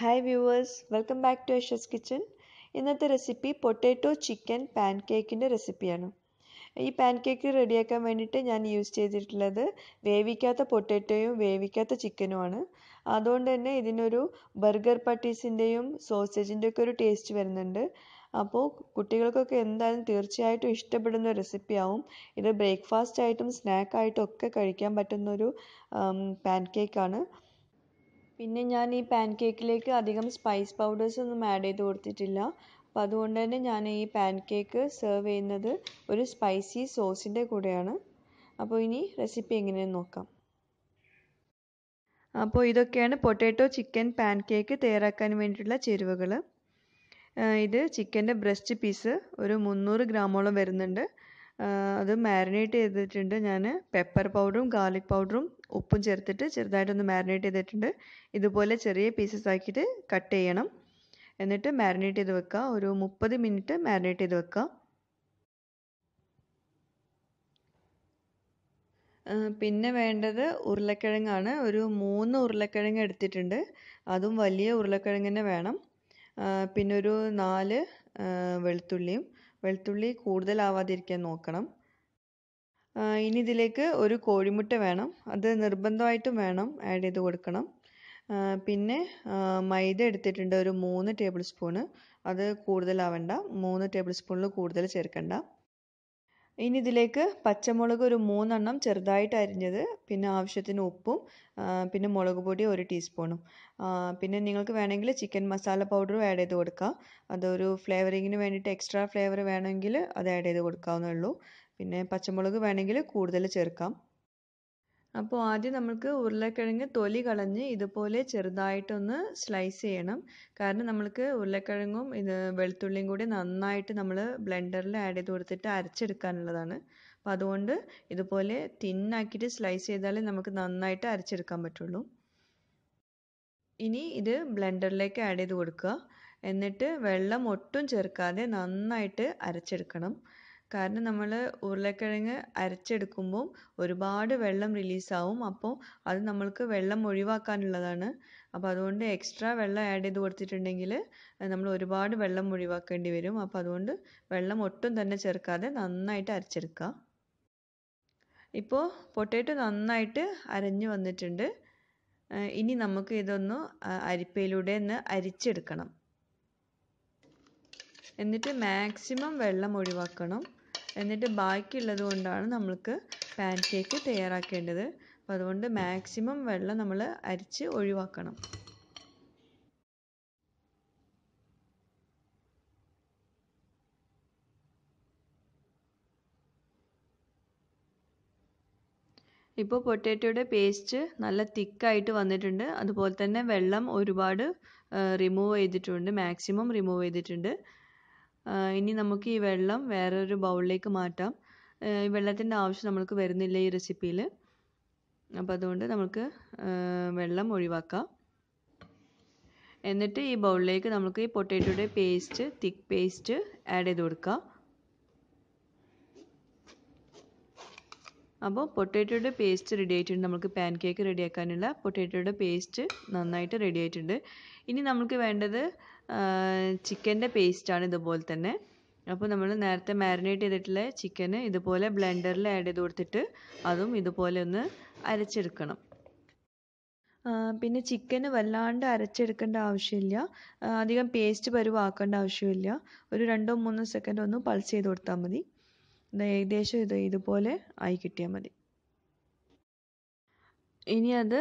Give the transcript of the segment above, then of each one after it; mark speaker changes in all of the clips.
Speaker 1: hi viewers welcome back to Yasha's kitchen ഇന്നത്തെ recipe potato chicken പാൻകേക്കിൻ്റെ റെസിപ്പിയാണ് ഈ പാൻകേക്ക് റെഡിയാക്കാൻ വേണ്ടിയിട്ട് ഞാൻ യൂസ് ചെയ്തിട്ടുള്ളത് വേവിക്കാത്ത പൊട്ടേറ്റോയും വേവിക്കാത്ത ചിക്കനുമാണ് അതുകൊണ്ട് തന്നെ ഇതിനൊരു ബർഗർ പട്ടീസിൻ്റെയും സോസേജിൻ്റെ ഒക്കെ ഒരു ടേസ്റ്റ് വരുന്നുണ്ട് അപ്പോൾ കുട്ടികൾക്കൊക്കെ എന്തായാലും തീർച്ചയായിട്ടും ഇഷ്ടപ്പെടുന്ന റെസിപ്പിയാവും ഇത് ബ്രേക്ക്ഫാസ്റ്റ് ആയിട്ടും സ്നാക്കായിട്ടും ഒക്കെ കഴിക്കാൻ പറ്റുന്നൊരു പാൻകേക്കാണ് ആണ് പിന്നെ ഞാൻ ഈ പാൻ കേക്കിലേക്ക് അധികം സ്പൈസ് പൗഡേഴ്സ് ഒന്നും ആഡ് ചെയ്ത് കൊടുത്തിട്ടില്ല അപ്പോൾ അതുകൊണ്ട് തന്നെ ഞാൻ ഈ പാൻ കേക്ക് സെർവ് ചെയ്യുന്നത് ഒരു സ്പൈസി സോസിൻ്റെ കൂടെയാണ് അപ്പോൾ ഇനി റെസിപ്പി എങ്ങനെയെന്ന് നോക്കാം അപ്പോൾ ഇതൊക്കെയാണ് പൊട്ടാറ്റോ ചിക്കൻ പാൻ കേക്ക് തയ്യാറാക്കാൻ വേണ്ടിയിട്ടുള്ള ചേരുവകൾ ഇത് ചിക്കൻ്റെ ബ്രസ്റ്റ് പീസ് ഒരു മുന്നൂറ് ഗ്രാമോളം വരുന്നുണ്ട് അത് മാരിനേറ്റ് ചെയ്തിട്ടുണ്ട് ഞാൻ പെപ്പർ പൗഡറും ഗാർലിക് പൗഡറും ഉപ്പും ചേർത്തിട്ട് ചെറുതായിട്ടൊന്ന് മാരിനേറ്റ് ചെയ്തിട്ടുണ്ട് ഇതുപോലെ ചെറിയ പീസസ് ആക്കിയിട്ട് കട്ട് ചെയ്യണം എന്നിട്ട് മാരിനേറ്റ് ചെയ്ത് വെക്കുക ഒരു മുപ്പത് മിനിറ്റ് മാരിനേറ്റ് ചെയ്ത് വെക്കുക പിന്നെ വേണ്ടത് ഉരുളക്കിഴങ്ങാണ് ഒരു മൂന്ന് ഉരുളക്കിഴങ്ങ് എടുത്തിട്ടുണ്ട് അതും വലിയ ഉരുളക്കിഴങ്ങ് തന്നെ വേണം പിന്നെ ഒരു നാല് വെളുത്തുള്ളിയും വെളുത്തുള്ളി കൂടുതലാവാതിരിക്കാൻ നോക്കണം ഇനി ഇതിലേക്ക് ഒരു കോഴിമുട്ട വേണം അത് നിർബന്ധമായിട്ടും വേണം ആഡ് ചെയ്ത് കൊടുക്കണം പിന്നെ മൈദ എടുത്തിട്ടുണ്ട് ഒരു മൂന്ന് ടേബിൾ സ്പൂണ് അത് കൂടുതലാവണ്ട മൂന്ന് ടേബിൾ സ്പൂണിൽ കൂടുതൽ ചേർക്കണ്ട ഇനി ഇതിലേക്ക് പച്ചമുളക് ഒരു മൂന്നെണ്ണം ചെറുതായിട്ട് അരിഞ്ഞത് പിന്നെ ആവശ്യത്തിന് ഉപ്പും പിന്നെ മുളക് പൊടി ഒരു ടീസ്പൂണും പിന്നെ നിങ്ങൾക്ക് വേണമെങ്കിൽ ചിക്കൻ മസാല പൗഡറും ആഡ് ചെയ്ത് കൊടുക്കാം അതൊരു ഫ്ലേവറിങ്ങിന് വേണ്ടിയിട്ട് എക്സ്ട്രാ ഫ്ലേവർ വേണമെങ്കിൽ അത് ആഡ് ചെയ്ത് കൊടുക്കാവുന്നേ ഉള്ളൂ പിന്നെ പച്ചമുളക് വേണമെങ്കിൽ കൂടുതൽ ചേർക്കാം അപ്പോൾ ആദ്യം നമ്മൾക്ക് ഉരുളക്കിഴങ്ങ് തൊലി കളഞ്ഞ് ഇതുപോലെ ചെറുതായിട്ടൊന്ന് സ്ലൈസ് ചെയ്യണം കാരണം നമ്മൾക്ക് ഉരുളക്കിഴങ്ങും ഇത് വെളുത്തുള്ളിയും കൂടി നന്നായിട്ട് നമ്മൾ ബ്ലെൻഡറിൽ ആഡ് ചെയ്ത് കൊടുത്തിട്ട് അരച്ചെടുക്കാനുള്ളതാണ് അപ്പോൾ അതുകൊണ്ട് ഇതുപോലെ തിന്നാക്കിയിട്ട് സ്ലൈസ് ചെയ്താലേ നമുക്ക് നന്നായിട്ട് അരച്ചെടുക്കാൻ പറ്റുള്ളൂ ഇനി ഇത് ബ്ലെൻഡറിലേക്ക് ആഡ് ചെയ്ത് കൊടുക്കുക എന്നിട്ട് വെള്ളം ഒട്ടും ചേർക്കാതെ നന്നായിട്ട് അരച്ചെടുക്കണം കാരണം നമ്മൾ ഉരുളക്കിഴങ്ങ് അരച്ചെടുക്കുമ്പോൾ ഒരുപാട് വെള്ളം റിലീസാവും അപ്പോൾ അത് നമ്മൾക്ക് വെള്ളം ഒഴിവാക്കാനുള്ളതാണ് അപ്പോൾ അതുകൊണ്ട് എക്സ്ട്രാ വെള്ളം ആഡ് ചെയ്ത് കൊടുത്തിട്ടുണ്ടെങ്കിൽ നമ്മൾ ഒരുപാട് വെള്ളം ഒഴിവാക്കേണ്ടി വരും അപ്പോൾ അതുകൊണ്ട് വെള്ളം ഒട്ടും തന്നെ ചേർക്കാതെ നന്നായിട്ട് അരച്ചെടുക്കുക ഇപ്പോൾ പൊട്ടേറ്റോ നന്നായിട്ട് അരഞ്ഞു വന്നിട്ടുണ്ട് ഇനി നമുക്ക് ഇതൊന്ന് അരിപ്പയിലൂടെ ഒന്ന് അരിച്ചെടുക്കണം എന്നിട്ട് മാക്സിമം വെള്ളം ഒഴിവാക്കണം എന്നിട്ട് ബാക്കിയുള്ളത് കൊണ്ടാണ് നമ്മൾക്ക് പാൻ കേക്ക് തയ്യാറാക്കേണ്ടത് അപ്പോൾ അതുകൊണ്ട് മാക്സിമം വെള്ളം നമ്മൾ അരിച്ച് ഒഴിവാക്കണം ഇപ്പോൾ പൊട്ടാറ്റോയുടെ പേസ്റ്റ് നല്ല തിക്കായിട്ട് വന്നിട്ടുണ്ട് അതുപോലെ തന്നെ വെള്ളം ഒരുപാട് റിമൂവ് ചെയ്തിട്ടുണ്ട് മാക്സിമം റിമൂവ് ചെയ്തിട്ടുണ്ട് ഇനി നമുക്ക് ഈ വെള്ളം വേറൊരു ബൗളിലേക്ക് മാറ്റാം ഈ വെള്ളത്തിൻ്റെ ആവശ്യം നമ്മൾക്ക് വരുന്നില്ല ഈ റെസിപ്പിയിൽ അപ്പോൾ അതുകൊണ്ട് നമുക്ക് വെള്ളം ഒഴിവാക്കാം എന്നിട്ട് ഈ ബൗളിലേക്ക് നമുക്ക് ഈ പൊട്ടേറ്റോയുടെ പേസ്റ്റ് തിക്ക് പേസ്റ്റ് ആഡ് ചെയ്ത് കൊടുക്കാം അപ്പോൾ പൊട്ടേറ്റോയുടെ പേസ്റ്റ് റെഡി ആയിട്ടുണ്ട് നമുക്ക് പാൻ കേക്ക് റെഡിയാക്കാനുള്ള പൊട്ടേറ്റോയുടെ പേസ്റ്റ് നന്നായിട്ട് റെഡി ആയിട്ടുണ്ട് ഇനി നമുക്ക് വേണ്ടത് ചിക്കൻ്റെ പേസ്റ്റാണ് ഇതുപോലെ തന്നെ അപ്പോൾ നമ്മൾ നേരത്തെ മാരിനേറ്റ് ചെയ്തിട്ടുള്ള ചിക്കന് ഇതുപോലെ ബ്ലെൻഡറിൽ ആഡ് ചെയ്ത് കൊടുത്തിട്ട് അതും ഇതുപോലെ ഒന്ന് അരച്ചെടുക്കണം പിന്നെ ചിക്കന് വല്ലാണ്ട് അരച്ചെടുക്കേണ്ട ആവശ്യമില്ല അധികം പേസ്റ്റ് പരുവാക്കേണ്ട ആവശ്യമില്ല ഒരു രണ്ടോ മൂന്നോ സെക്കൻഡ് ഒന്ന് പൾസ് ചെയ്ത് കൊടുത്താൽ മതി ഏകദേശം ഇത് ഇതുപോലെ ആയി കിട്ടിയാൽ മതി ഇനി അത്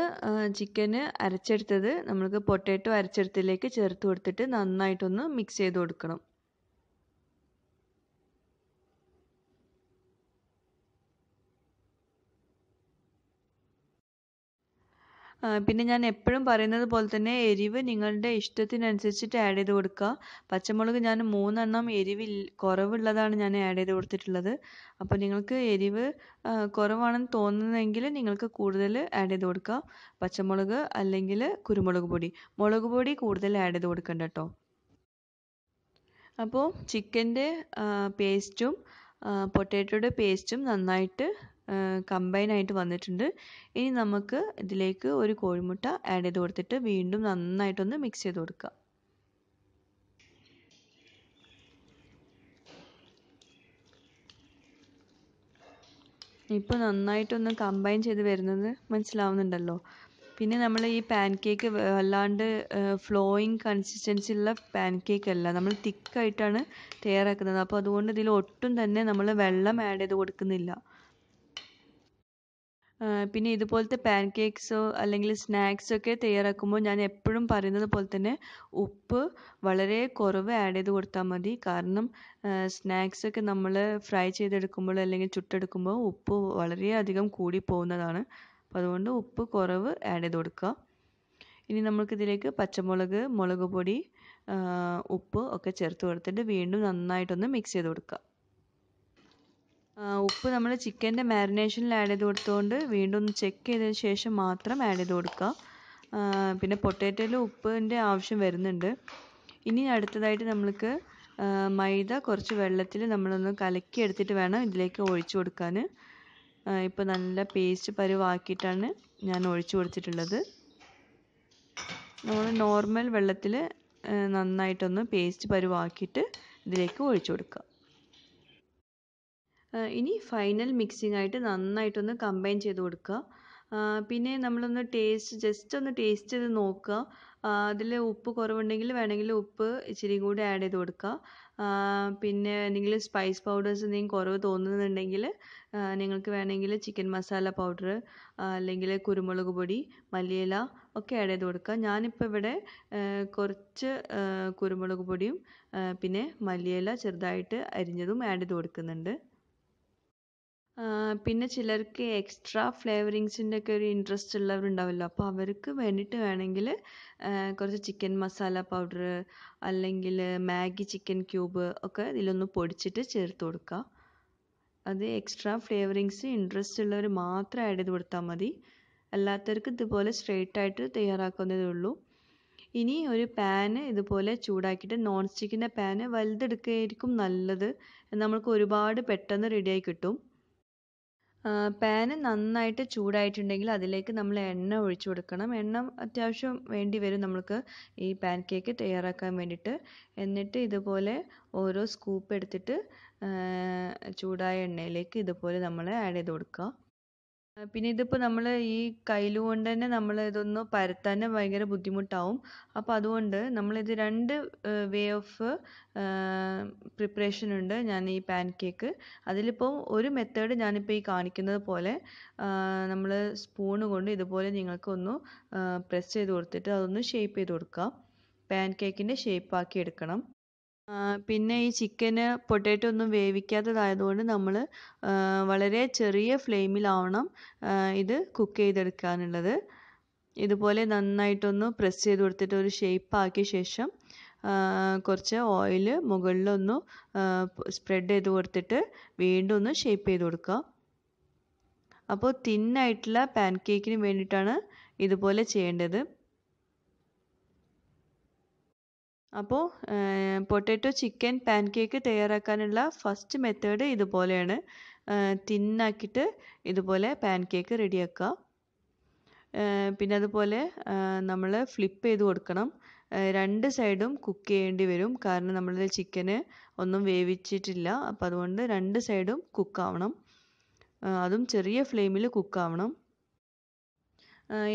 Speaker 1: ചിക്കന് അരച്ചെടുത്തത് നമ്മൾക്ക് പൊട്ടറ്റോ അരച്ചെടുത്തതിലേക്ക് ചേർത്ത് കൊടുത്തിട്ട് നന്നായിട്ടൊന്ന് മിക്സ് ചെയ്ത് കൊടുക്കണം പിന്നെ ഞാൻ എപ്പോഴും പറയുന്നത് പോലെ തന്നെ എരിവ് നിങ്ങളുടെ ഇഷ്ടത്തിനനുസരിച്ചിട്ട് ആഡ് ചെയ്ത് കൊടുക്കുക പച്ചമുളക് ഞാൻ മൂന്നെണ്ണം എരിവ് കുറവുള്ളതാണ് ഞാൻ ആഡ് ചെയ്ത് കൊടുത്തിട്ടുള്ളത് അപ്പോൾ നിങ്ങൾക്ക് എരിവ് കുറവാണെന്ന് തോന്നുന്നതെങ്കിൽ നിങ്ങൾക്ക് കൂടുതൽ ആഡ് ചെയ്ത് കൊടുക്കുക പച്ചമുളക് അല്ലെങ്കിൽ കുരുമുളക് പൊടി മുളക് പൊടി കൂടുതൽ ആഡ് ചെയ്ത് കൊടുക്കണ്ട കേട്ടോ അപ്പോൾ ചിക്കൻ്റെ പേസ്റ്റും പൊട്ടാറ്റോയുടെ പേസ്റ്റും നന്നായിട്ട് കമ്പൈൻ ആയിട്ട് വന്നിട്ടുണ്ട് ഇനി നമുക്ക് ഇതിലേക്ക് ഒരു കോഴിമുട്ട ആഡ് ചെയ്ത് കൊടുത്തിട്ട് വീണ്ടും നന്നായിട്ടൊന്ന് മിക്സ് ചെയ്ത് കൊടുക്കുക ഇപ്പോൾ നന്നായിട്ടൊന്ന് കമ്പൈൻ ചെയ്ത് വരുന്നത് മനസ്സിലാവുന്നുണ്ടല്ലോ പിന്നെ നമ്മൾ ഈ പാൻകേക്ക് കേക്ക് വല്ലാണ്ട് ഫ്ലോയിങ് കൺസിസ്റ്റൻസി ഉള്ള പാൻകേക്ക് അല്ല നമ്മൾ തിക്കായിട്ടാണ് തയ്യാറാക്കുന്നത് അപ്പോൾ അതുകൊണ്ട് ഇതിൽ ഒട്ടും തന്നെ നമ്മൾ വെള്ളം ആഡ് ചെയ്ത് കൊടുക്കുന്നില്ല പിന്നെ ഇതുപോലത്തെ പാൻകേക്സോ അല്ലെങ്കിൽ സ്നാക്സ് ഒക്കെ തയ്യാറാക്കുമ്പോൾ ഞാൻ എപ്പോഴും പറയുന്നത് പോലെ തന്നെ ഉപ്പ് വളരെ കുറവ് ആഡ് ചെയ്ത് കൊടുത്താൽ മതി കാരണം സ്നാക്സ് ഒക്കെ നമ്മൾ ഫ്രൈ ചെയ്തെടുക്കുമ്പോൾ അല്ലെങ്കിൽ ചുട്ടെടുക്കുമ്പോൾ ഉപ്പ് വളരെയധികം കൂടി പോകുന്നതാണ് അപ്പോൾ അതുകൊണ്ട് ഉപ്പ് കുറവ് ആഡ് ചെയ്ത് കൊടുക്കുക ഇനി ഇതിലേക്ക് പച്ചമുളക് മുളക് പൊടി ഉപ്പ് ഒക്കെ ചേർത്ത് കൊടുത്തിട്ട് വീണ്ടും നന്നായിട്ടൊന്ന് മിക്സ് ചെയ്ത് കൊടുക്കുക ഉപ്പ് നമ്മൾ ചിക്കൻ്റെ മാരിനേഷനിൽ ആഡ് ചെയ്ത് കൊടുത്തതുകൊണ്ട് വീണ്ടും ഒന്ന് ചെക്ക് ചെയ്തതിന് ശേഷം മാത്രം ആഡ് ചെയ്ത് കൊടുക്കുക പിന്നെ പൊട്ടേറ്റോയിൽ ഉപ്പിൻ്റെ ആവശ്യം വരുന്നുണ്ട് ഇനി അടുത്തതായിട്ട് നമ്മൾക്ക് മൈദ കുറച്ച് വെള്ളത്തിൽ നമ്മളൊന്ന് കലക്കി എടുത്തിട്ട് വേണം ഇതിലേക്ക് ഒഴിച്ചു കൊടുക്കാൻ ഇപ്പോൾ നല്ല പേസ്റ്റ് പരുവാക്കിയിട്ടാണ് ഞാൻ ഒഴിച്ചു കൊടുത്തിട്ടുള്ളത് നമ്മൾ നോർമൽ വെള്ളത്തിൽ നന്നായിട്ടൊന്ന് പേസ്റ്റ് പരുവാക്കിയിട്ട് ഇതിലേക്ക് ഒഴിച്ചു കൊടുക്കുക ഇനി ഫൈനൽ മിക്സിംഗ് ആയിട്ട് നന്നായിട്ടൊന്ന് കമ്പൈൻ ചെയ്ത് കൊടുക്കുക പിന്നെ നമ്മളൊന്ന് ടേസ്റ്റ് ജസ്റ്റ് ഒന്ന് ടേസ്റ്റ് ചെയ്ത് നോക്കുക അതിൽ ഉപ്പ് കുറവുണ്ടെങ്കിൽ വേണമെങ്കിൽ ഉപ്പ് ഇച്ചിരി കൂടി ആഡ് ചെയ്ത് കൊടുക്കുക പിന്നെ എന്തെങ്കിലും സ്പൈസ് പൗഡേഴ്സ് എന്തെങ്കിലും കുറവ് തോന്നുന്നുണ്ടെങ്കിൽ നിങ്ങൾക്ക് വേണമെങ്കിൽ ചിക്കൻ മസാല പൗഡർ അല്ലെങ്കിൽ കുരുമുളക് പൊടി മല്ലിയില ഒക്കെ ആഡ് ചെയ്ത് കൊടുക്കുക ഞാനിപ്പോൾ ഇവിടെ കുറച്ച് കുരുമുളക് പൊടിയും പിന്നെ മല്ലിയില ചെറുതായിട്ട് അരിഞ്ഞതും ആഡ് ചെയ്ത് കൊടുക്കുന്നുണ്ട് പിന്നെ ചിലർക്ക് എക്സ്ട്രാ ഫ്ലേവറിങ്സിൻ്റെ ഒക്കെ ഒരു ഇൻട്രസ്റ്റ് ഉള്ളവരുണ്ടാവുമല്ലോ അപ്പോൾ അവർക്ക് വേണ്ടിയിട്ട് വേണമെങ്കിൽ കുറച്ച് ചിക്കൻ മസാല പൗഡർ അല്ലെങ്കിൽ മാഗി ചിക്കൻ ക്യൂബ് ഒക്കെ ഇതിലൊന്ന് പൊടിച്ചിട്ട് ചേർത്ത് കൊടുക്കുക അത് എക്സ്ട്രാ ഫ്ലേവറിങ്സ് ഇൻട്രസ്റ്റ് ഉള്ളവർ മാത്രം ആഡ് ചെയ്ത് കൊടുത്താൽ മതി അല്ലാത്തവർക്ക് ഇതുപോലെ സ്ട്രെയിറ്റ് ആയിട്ട് തയ്യാറാക്കുന്നതേ ഉള്ളൂ ഇനി ഒരു പാന് ഇതുപോലെ ചൂടാക്കിയിട്ട് നോൺ സ്റ്റിക്കിൻ്റെ പാന് വലുതെടുക്കുകയായിരിക്കും നല്ലത് നമുക്ക് ഒരുപാട് പെട്ടെന്ന് റെഡിയായി കിട്ടും പാന് നന്നായിട്ട് ചൂടായിട്ടുണ്ടെങ്കിൽ അതിലേക്ക് നമ്മൾ എണ്ണ ഒഴിച്ചു കൊടുക്കണം എണ്ണ അത്യാവശ്യം വേണ്ടി വരും നമ്മൾക്ക് ഈ പാൻ കേക്ക് തയ്യാറാക്കാൻ വേണ്ടിയിട്ട് എന്നിട്ട് ഇതുപോലെ ഓരോ സ്കൂപ്പ് എടുത്തിട്ട് ചൂടായ എണ്ണയിലേക്ക് ഇതുപോലെ നമ്മൾ ആഡ് ചെയ്ത് കൊടുക്കുക പിന്നെ ഇതിപ്പോ നമ്മൾ ഈ കയ്യിൽ കൊണ്ട് തന്നെ നമ്മൾ ഇതൊന്ന് പരത്താൻ ഭയങ്കര ബുദ്ധിമുട്ടാവും അപ്പോൾ അതുകൊണ്ട് നമ്മൾ ഇത് രണ്ട് വേ ഓഫ് പ്രിപ്പറേഷൻ ഉണ്ട് ഞാൻ ഈ പാൻ കേക്ക് അതിലിപ്പോൾ ഒരു മെത്തേഡ് ഞാനിപ്പോൾ ഈ കാണിക്കുന്നത് പോലെ നമ്മൾ സ്പൂൺ കൊണ്ട് ഇതുപോലെ നിങ്ങൾക്ക് ഒന്ന് പ്രസ് ചെയ്ത് കൊടുത്തിട്ട് അതൊന്ന് ഷേപ്പ് ചെയ്ത് കൊടുക്കാം പാൻ കേക്കിൻ്റെ ആക്കി എടുക്കണം പിന്നെ ഈ ചിക്കന് പൊട്ടറ്റോ ഒന്നും വേവിക്കാത്തതായത് കൊണ്ട് നമ്മൾ വളരെ ചെറിയ ഫ്ലെയിമിലാവണം ഇത് കുക്ക് ചെയ്തെടുക്കാനുള്ളത് ഇതുപോലെ നന്നായിട്ടൊന്ന് പ്രസ് ചെയ്ത് കൊടുത്തിട്ട് ഒരു ഷേപ്പ് ആക്കിയ ശേഷം കുറച്ച് ഓയിൽ മുകളിലൊന്ന് സ്പ്രെഡ് ചെയ്ത് കൊടുത്തിട്ട് വീണ്ടും ഒന്ന് ഷേപ്പ് ചെയ്ത് കൊടുക്കുക അപ്പോൾ തിന്നായിട്ടുള്ള പാൻ കേക്കിന് വേണ്ടിയിട്ടാണ് ഇതുപോലെ ചെയ്യേണ്ടത് അപ്പോൾ പൊട്ടറ്റോ ചിക്കൻ പാൻകേക്ക് തയ്യാറാക്കാനുള്ള ഫസ്റ്റ് മെത്തേഡ് ഇതുപോലെയാണ് തിന്നാക്കിയിട്ട് ഇതുപോലെ പാൻകേക്ക് റെഡിയാക്കുക പിന്നെ അതുപോലെ നമ്മൾ ഫ്ലിപ്പ് ചെയ്ത് കൊടുക്കണം രണ്ട് സൈഡും കുക്ക് ചെയ്യേണ്ടി വരും കാരണം നമ്മൾ ചിക്കന് ഒന്നും വേവിച്ചിട്ടില്ല അപ്പം അതുകൊണ്ട് രണ്ട് സൈഡും കുക്കാവണം അതും ചെറിയ ഫ്ലെയിമിൽ കുക്കാവണം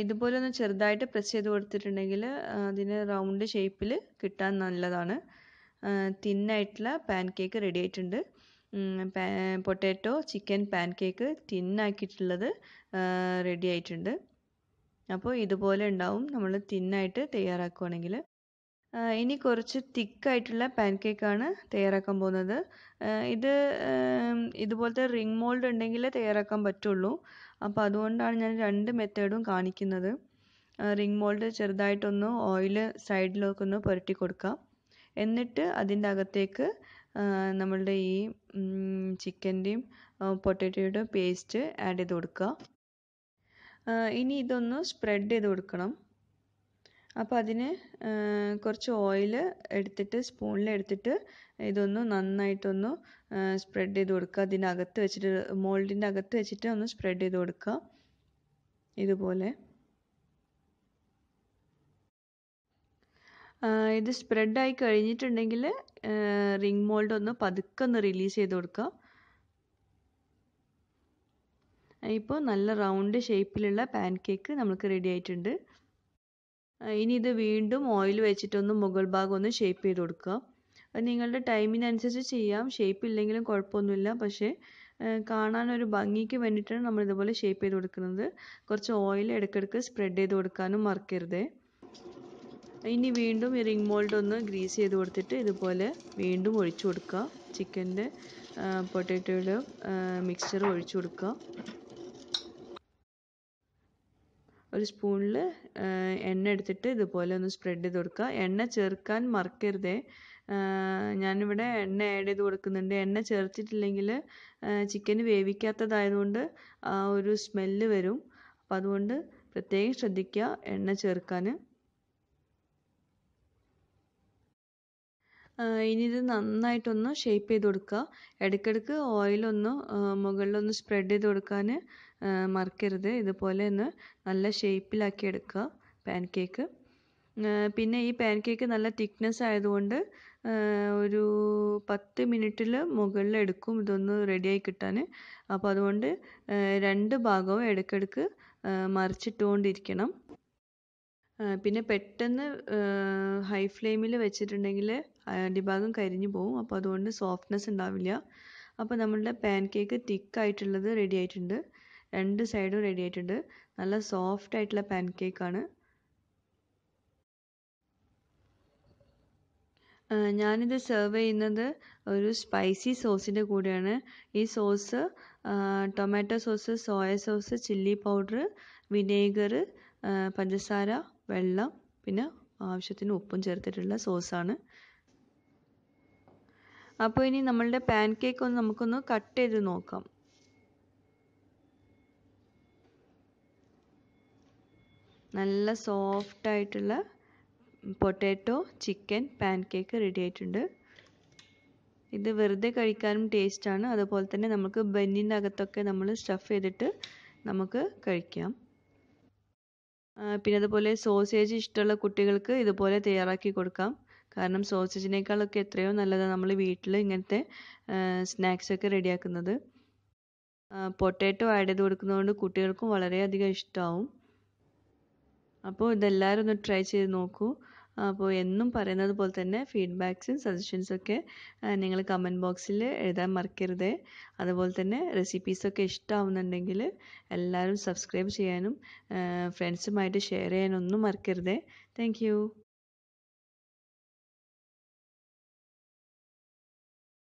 Speaker 1: ഇതുപോലെ ഒന്ന് ചെറുതായിട്ട് പ്രസ് ചെയ്ത് കൊടുത്തിട്ടുണ്ടെങ്കിൽ അതിന് റൗണ്ട് ഷേപ്പിൽ കിട്ടാൻ നല്ലതാണ് തിന്നായിട്ടുള്ള പാൻ കേക്ക് റെഡി ആയിട്ടുണ്ട് പൊട്ടാറ്റോ ചിക്കൻ പാൻ കേക്ക് തിന്നാക്കിയിട്ടുള്ളത് റെഡി ആയിട്ടുണ്ട് അപ്പോൾ ഇതുപോലെ ഉണ്ടാവും നമ്മൾ തിന്നായിട്ട് തയ്യാറാക്കുകയാണെങ്കിൽ ഇനി കുറച്ച് തിക്കായിട്ടുള്ള പാൻ ആണ് തയ്യാറാക്കാൻ പോകുന്നത് ഇത് ഇതുപോലത്തെ റിംഗ് മോൾഡ് ഉണ്ടെങ്കിലേ തയ്യാറാക്കാൻ പറ്റുള്ളൂ അപ്പോൾ അതുകൊണ്ടാണ് ഞാൻ രണ്ട് മെത്തേഡും കാണിക്കുന്നത് റിംഗ് മോൾഡ് ചെറുതായിട്ടൊന്ന് ഓയിൽ സൈഡിലൊക്കെ ഒന്ന് പുരട്ടി കൊടുക്കുക എന്നിട്ട് അതിൻ്റെ അകത്തേക്ക് നമ്മളുടെ ഈ ചിക്കൻ്റെയും പൊട്ടറ്റോയുടെ പേസ്റ്റ് ആഡ് ചെയ്ത് കൊടുക്കുക ഇനി ഇതൊന്ന് സ്പ്രെഡ് ചെയ്ത് കൊടുക്കണം അപ്പോൾ അതിന് കുറച്ച് ഓയിൽ എടുത്തിട്ട് എടുത്തിട്ട് ഇതൊന്ന് നന്നായിട്ടൊന്ന് സ്പ്രെഡ് ചെയ്ത് കൊടുക്കുക അതിൻ്റെ അകത്ത് വെച്ചിട്ട് മോൾഡിൻ്റെ അകത്ത് വെച്ചിട്ട് ഒന്ന് സ്പ്രെഡ് ചെയ്ത് കൊടുക്കുക ഇതുപോലെ ഇത് സ്പ്രെഡായി കഴിഞ്ഞിട്ടുണ്ടെങ്കിൽ റിംഗ് മോൾഡ് ഒന്ന് പതുക്കെ ഒന്ന് റിലീസ് ചെയ്ത് കൊടുക്കുക ഇപ്പോൾ നല്ല റൗണ്ട് ഷേപ്പിലുള്ള പാൻ കേക്ക് നമുക്ക് റെഡി ആയിട്ടുണ്ട് ഇനി ഇത് വീണ്ടും ഓയിൽ വെച്ചിട്ടൊന്ന് മുകൾ ഭാഗം ഒന്ന് ഷേപ്പ് ചെയ്ത് കൊടുക്കുക അത് നിങ്ങളുടെ ടൈമിനനുസരിച്ച് ചെയ്യാം ഷേപ്പ് ഇല്ലെങ്കിലും കുഴപ്പമൊന്നുമില്ല പക്ഷേ കാണാൻ ഒരു ഭംഗിക്ക് വേണ്ടിയിട്ടാണ് നമ്മൾ ഇതുപോലെ ഷേപ്പ് ചെയ്ത് കൊടുക്കുന്നത് കുറച്ച് ഓയിൽ ഇടയ്ക്കിടയ്ക്ക് സ്പ്രെഡ് ചെയ്ത് കൊടുക്കാനും മറക്കരുത് ഇനി വീണ്ടും ഈ റിംഗ് മോൾഡ് ഒന്ന് ഗ്രീസ് ചെയ്ത് കൊടുത്തിട്ട് ഇതുപോലെ വീണ്ടും ഒഴിച്ചു കൊടുക്കുക ചിക്കൻ്റെ പൊട്ടറ്റോയുടെ മിക്സ്ചർ ഒഴിച്ചു കൊടുക്കുക ഒരു സ്പൂണിൽ എണ്ണ എടുത്തിട്ട് ഇതുപോലെ ഒന്ന് സ്പ്രെഡ് ചെയ്ത് കൊടുക്കുക എണ്ണ ചേർക്കാൻ മറക്കരുതേ ഞാനിവിടെ എണ്ണ ആഡ് ചെയ്ത് കൊടുക്കുന്നുണ്ട് എണ്ണ ചേർത്തിട്ടില്ലെങ്കിൽ ചിക്കൻ വേവിക്കാത്തതായതുകൊണ്ട് ആ ഒരു സ്മെല്ല് വരും അപ്പം അതുകൊണ്ട് പ്രത്യേകം ശ്രദ്ധിക്കുക എണ്ണ ചേർക്കാൻ ഇനി ഇത് നന്നായിട്ടൊന്ന് ഷേപ്പ് ചെയ്ത് കൊടുക്കുക ഇടയ്ക്കിടയ്ക്ക് ഓയിലൊന്ന് മുകളിലൊന്ന് സ്പ്രെഡ് ചെയ്ത് കൊടുക്കാൻ മറക്കരുത് ഇതുപോലെ ഒന്ന് നല്ല ഷേപ്പിലാക്കി എടുക്കുക പാൻകേക്ക് പിന്നെ ഈ പാൻകേക്ക് നല്ല തിക്നെസ് ആയതുകൊണ്ട് ഒരു പത്ത് മിനിറ്റിൽ മുകളിൽ എടുക്കും ഇതൊന്ന് റെഡിയായി കിട്ടാൻ അപ്പോൾ അതുകൊണ്ട് രണ്ട് ഭാഗവും ഇടയ്ക്കിടയ്ക്ക് മറിച്ചിട്ടുകൊണ്ടിരിക്കണം പിന്നെ പെട്ടെന്ന് ഹൈ ഫ്ലെയിമിൽ വെച്ചിട്ടുണ്ടെങ്കിൽ അടിഭാഗം കരിഞ്ഞു പോകും അപ്പോൾ അതുകൊണ്ട് സോഫ്റ്റ്നെസ് ഉണ്ടാവില്ല അപ്പോൾ നമ്മളുടെ പാൻ കേക്ക് ആയിട്ടുള്ളത് റെഡി ആയിട്ടുണ്ട് രണ്ട് സൈഡും റെഡി ആയിട്ടുണ്ട് നല്ല സോഫ്റ്റ് ആയിട്ടുള്ള പാൻ കേക്കാണ് ഞാനിത് സെർവ് ചെയ്യുന്നത് ഒരു സ്പൈസി സോസിൻ്റെ കൂടെയാണ് ഈ sauce tomato sauce soya sauce chilli powder vinegar പഞ്ചസാര വെള്ളം പിന്നെ ആവശ്യത്തിന് ഉപ്പും ചേർത്തിട്ടുള്ള സോസാണ് അപ്പോൾ ഇനി നമ്മളുടെ പാൻ കേക്ക് ഒന്ന് നമുക്കൊന്ന് കട്ട് ചെയ്ത് നോക്കാം നല്ല സോഫ്റ്റ് ആയിട്ടുള്ള potato chicken pancake ready ആയിട്ടുണ്ട് ഇത് വെറുതെ കഴിക്കാനും ടേസ്റ്റാണ് അതുപോലെ തന്നെ നമുക്ക് ബെന്നിൻ്റെ അകത്തൊക്കെ നമ്മൾ സ്റ്റഫ് ചെയ്തിട്ട് നമുക്ക് കഴിക്കാം പിന്നെ അതുപോലെ സോസേജ് ഇഷ്ടമുള്ള കുട്ടികൾക്ക് ഇതുപോലെ തയ്യാറാക്കി കൊടുക്കാം കാരണം സോസേജിനേക്കാളൊക്കെ എത്രയോ നല്ലതാണ് നമ്മൾ വീട്ടിൽ ഇങ്ങനത്തെ സ്നാക്സ് ഒക്കെ റെഡിയാക്കുന്നത് പൊട്ടാറ്റോ ആഡ് ചെയ്ത് കൊടുക്കുന്നതുകൊണ്ട് കുട്ടികൾക്കും വളരെയധികം ഇഷ്ടമാവും അപ്പോൾ ഇതെല്ലാവരും ഒന്ന് ട്രൈ ചെയ്ത് നോക്കൂ അപ്പോൾ എന്നും പറയുന്നത് പോലെ തന്നെ ഫീഡ്ബാക്സും സജഷൻസൊക്കെ നിങ്ങൾ കമൻറ്റ് ബോക്സിൽ എഴുതാൻ മറക്കരുത് അതുപോലെ തന്നെ റെസിപ്പീസൊക്കെ ഇഷ്ടമാവുന്നുണ്ടെങ്കിൽ എല്ലാവരും സബ്സ്ക്രൈബ് ചെയ്യാനും ഫ്രണ്ട്സുമായിട്ട് ഷെയർ ചെയ്യാനൊന്നും മറക്കരുത് താങ്ക്